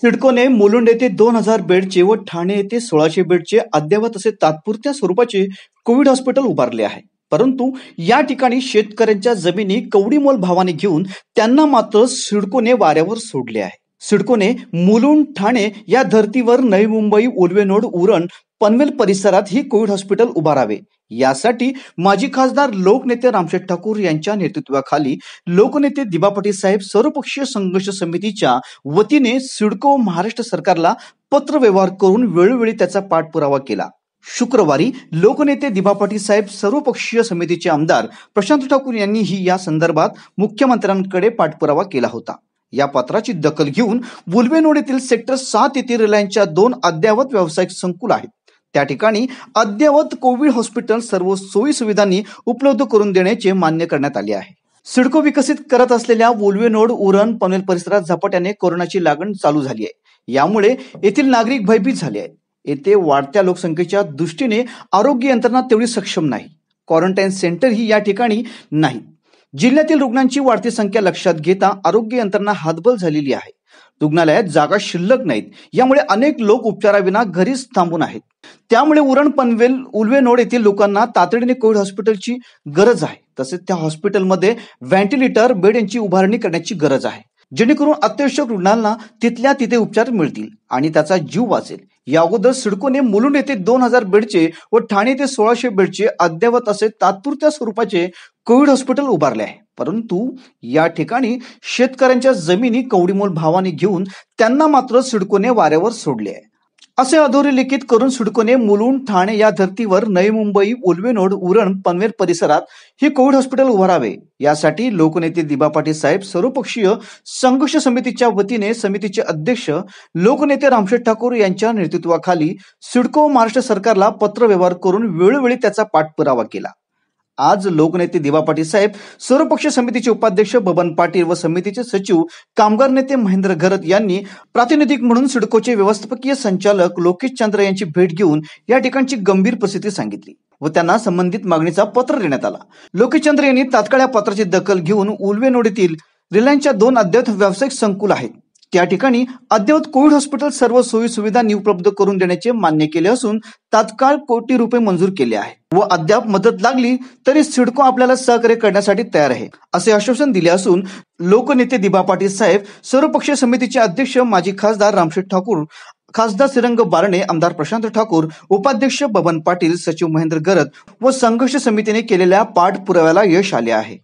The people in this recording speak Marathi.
सिडकोने मुलुंड येथे दोन हजार बेडचे व ठाणे येथे सोळाशे बेडचे अद्ययावत असे तात्पुरत्या स्वरूपाचे कोविड हॉस्पिटल उभारले आहे परंतु या ठिकाणी शेतकऱ्यांच्या जमिनी कवडीमोल भावाने घेऊन त्यांना मात्र सिडकोने वाऱ्यावर सोडले आहे सिडकोने मुलुंड ठाणे या धर्तीवर नवी मुंबई उर्वेनोड उरण पनवेल परिसरात ही कोविड हॉस्पिटल उभारावे यासाठी माजी खासदार लोकनेते रामशेठ ठाकूर यांच्या नेतृत्वाखाली लोकनेते दिबा साहेब सर्वपक्षीय संघर्ष समितीच्या वतीने सिडको महाराष्ट्र सरकारला पत्र व्यवहार करून वेळोवेळी त्याचा पाठपुरावा केला शुक्रवारी लोकनेते दिबा साहेब सर्वपक्षीय समितीचे आमदार प्रशांत ठाकूर यांनीही या संदर्भात मुख्यमंत्र्यांकडे पाठपुरावा केला होता या पत्राची दखल घेऊन बुलवेनोड येथील सेक्टर सात येथील रिलायन्सच्या दोन अद्ययावत व्यावसायिक संकुल आहेत त्या ठिकाणी अद्ययावत कोविड हॉस्पिटल सर्व सोयी सुविधांनी उपलब्ध करून देण्याचे मान्य करण्यात आले आहे सिडको विकसित करत असलेल्या वोल्वे नोड उरण पनवेल परिसरात झपाट्याने कोरोनाची लागण चालू झाली आहे यामुळे येथील नागरिक भयभीत झाले आहेत येथे वाढत्या लोकसंख्येच्या दृष्टीने आरोग्य यंत्रणा तेवढी सक्षम नाही क्वारंटाईन सेंटर ही या ठिकाणी नाही जिल्ह्यातील रुग्णांची वाढती संख्या लक्षात घेता आरोग्य यंत्रणा हातबल झालेली आहे रुग्णालयात जागा शिल्लक नाहीत यामुळे अनेक लोक उपचाराविना घरीच थांबून आहेत त्यामुळे उरण पनवेल उलवे नोड येथील लोकांना तातडीने कोविड हॉस्पिटलची गरज आहे तसेच त्या हॉस्पिटलमध्ये व्हेंटिलेटर बेड यांची उभारणी करण्याची गरज आहे जेणेकरून अत्यावश्यक रुग्णांना तिथल्या तिथे उपचार मिळतील आणि त्याचा जीव वाचेल या अगोदर सिडकोने मुलुंड येथे दोन हजार बेडचे व ठाणे येथे सोळाशे बेडचे अद्ययावत असे तात्पुरत्या स्वरूपाचे कोविड हॉस्पिटल उभारले आहे परंतु या ठिकाणी शेतकऱ्यांच्या जमिनी कवडीमोल भावाने घेऊन त्यांना मात्र सिडकोने वाऱ्यावर सोडले आहे असे लिखित करून सुडकोने मुलुंड ठाणे या धर्तीवर नवी मुंबई उलवेनोड उरण पनवेल परिसरात हे कोविड हॉस्पिटल उभारावे यासाठी लोकनेते दिबा पाटील साहेब सर्वपक्षीय संघर्ष समितीच्या वतीने समितीचे अध्यक्ष लोकनेते रामशेठ ठाकूर यांच्या नेतृत्वाखाली सिडको महाराष्ट्र सरकारला पत्रव्यवहार करून वेळोवेळी त्याचा पाठपुरावा केला आज लोकनेते दिवा पाटील साहेब सर्वपक्षीय समितीचे उपाध्यक्ष बबन पाटील व समितीचे सचिव कामगार नेते महेंद्र घरत यांनी प्रातिनिधिक म्हणून सिडकोचे व्यवस्थापकीय संचालक लोकेश चंद्र यांची भेट घेऊन या ठिकाणची गंभीर परिस्थिती सांगितली व त्यांना संबंधित मागणीचा पत्र देण्यात आला लोकेशचंद्र यांनी तात्काळ या पत्राची दखल घेऊन उलवे नोडीतील रिलायन्सच्या दोन अद्यत व्यावसायिक संकुल आहेत त्या ठिकाणी अद्ययावत कोविड हॉस्पिटल सर्व सोयी सुविधा उपलब्ध करून देण्याचे मान्य केले असून तात्काळ कोटी रुपये मंजूर केले आहे व अद्याप मदत लागली तरी सिडको आपल्याला सहकार्य करण्यासाठी तयार आहे असे आश्वासन दिले असून लोकनेते दिबा पाटील साहेब सर्वपक्षीय समितीचे अध्यक्ष माजी खासदार रामशेठ ठाकूर खासदार सिरंग बारणे आमदार प्रशांत ठाकूर उपाध्यक्ष बबन पाटील सचिव महेंद्र गरत व संघर्ष समितीने केलेल्या पाठपुराव्याला यश आले आहे